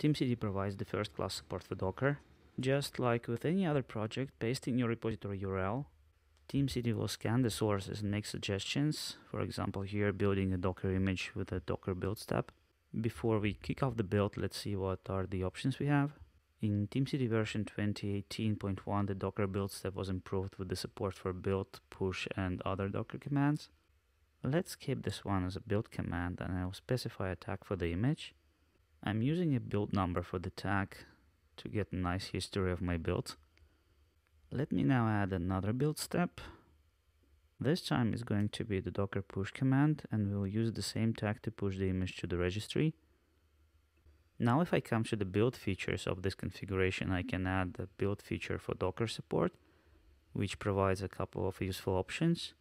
TeamCD provides the first-class support for Docker. Just like with any other project, paste in your repository URL. TeamCD will scan the sources and make suggestions, for example here building a Docker image with the Docker Build step. Before we kick off the build, let's see what are the options we have. In TeamCity version 2018.1, the Docker build step was improved with the support for build, push, and other Docker commands. Let's keep this one as a build command and I'll specify a tag for the image. I'm using a build number for the tag to get a nice history of my build. Let me now add another build step. This time is going to be the docker push command and we'll use the same tag to push the image to the registry. Now if I come to the build features of this configuration, I can add the build feature for Docker support, which provides a couple of useful options.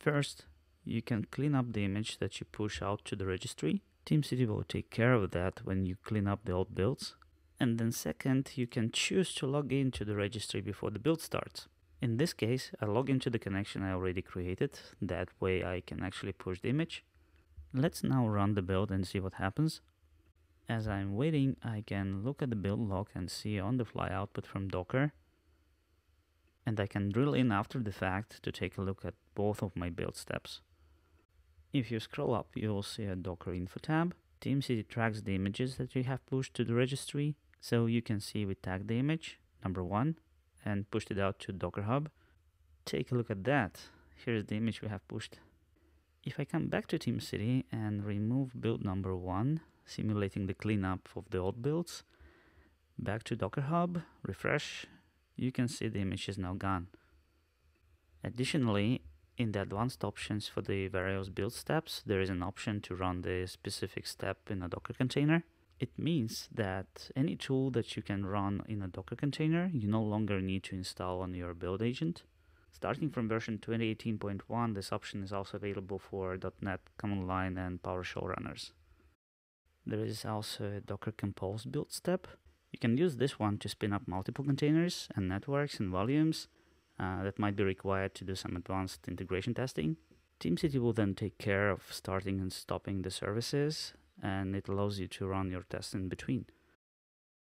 First, you can clean up the image that you push out to the registry. TeamCity will take care of that when you clean up the old builds. And then second, you can choose to log into the registry before the build starts. In this case, I log into the connection I already created, that way I can actually push the image. Let's now run the build and see what happens. As I'm waiting, I can look at the build log and see on the fly output from Docker. And I can drill in after the fact to take a look at both of my build steps. If you scroll up, you will see a Docker info tab. TeamCity tracks the images that you have pushed to the registry, so you can see we tagged the image, number one, and pushed it out to Docker Hub. Take a look at that. Here is the image we have pushed. If I come back to TeamCity and remove build number one, simulating the cleanup of the old builds, back to Docker Hub, refresh, you can see the image is now gone. Additionally, in the advanced options for the various build steps, there is an option to run the specific step in a Docker container. It means that any tool that you can run in a Docker container, you no longer need to install on your build agent. Starting from version 2018.1, this option is also available for .NET Command Line and PowerShell runners. There is also a Docker Compose build step. You can use this one to spin up multiple containers and networks and volumes, uh, that might be required to do some advanced integration testing. TeamCity will then take care of starting and stopping the services and it allows you to run your tests in between.